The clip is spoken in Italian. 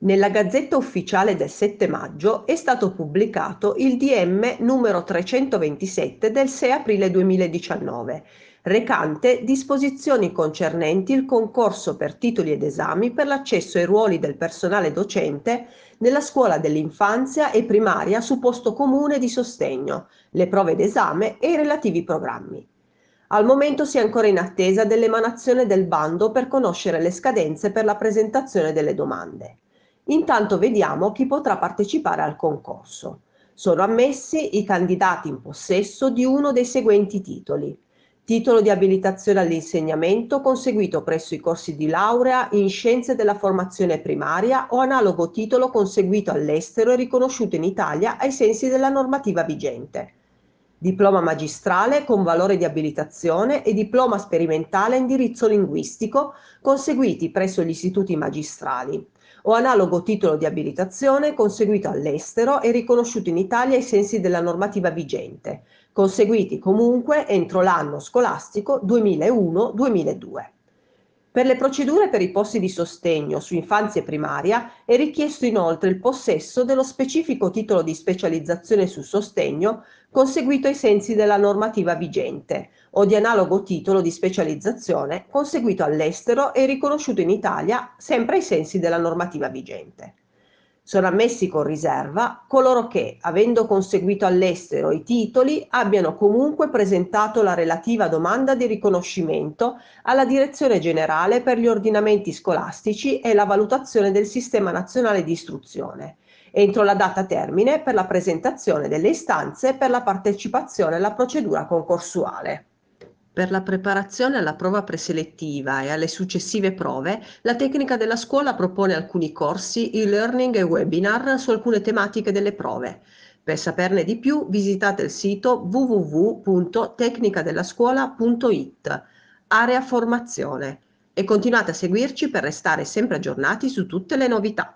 Nella Gazzetta Ufficiale del 7 maggio è stato pubblicato il DM numero 327 del 6 aprile 2019, recante disposizioni concernenti il concorso per titoli ed esami per l'accesso ai ruoli del personale docente nella scuola dell'infanzia e primaria su posto comune di sostegno, le prove d'esame e i relativi programmi. Al momento si è ancora in attesa dell'emanazione del bando per conoscere le scadenze per la presentazione delle domande. Intanto vediamo chi potrà partecipare al concorso. Sono ammessi i candidati in possesso di uno dei seguenti titoli. Titolo di abilitazione all'insegnamento conseguito presso i corsi di laurea in scienze della formazione primaria o analogo titolo conseguito all'estero e riconosciuto in Italia ai sensi della normativa vigente diploma magistrale con valore di abilitazione e diploma sperimentale a indirizzo linguistico conseguiti presso gli istituti magistrali o analogo titolo di abilitazione conseguito all'estero e riconosciuto in Italia ai sensi della normativa vigente, conseguiti comunque entro l'anno scolastico 2001-2002. Per le procedure per i posti di sostegno su infanzia e primaria è richiesto inoltre il possesso dello specifico titolo di specializzazione su sostegno conseguito ai sensi della normativa vigente o di analogo titolo di specializzazione conseguito all'estero e riconosciuto in Italia sempre ai sensi della normativa vigente. Sono ammessi con riserva coloro che, avendo conseguito all'estero i titoli, abbiano comunque presentato la relativa domanda di riconoscimento alla Direzione Generale per gli ordinamenti scolastici e la valutazione del Sistema Nazionale di Istruzione, entro la data termine per la presentazione delle istanze per la partecipazione alla procedura concorsuale. Per la preparazione alla prova preselettiva e alle successive prove, la tecnica della scuola propone alcuni corsi, e-learning e webinar su alcune tematiche delle prove. Per saperne di più visitate il sito www.tecnicadellascuola.it, area formazione, e continuate a seguirci per restare sempre aggiornati su tutte le novità.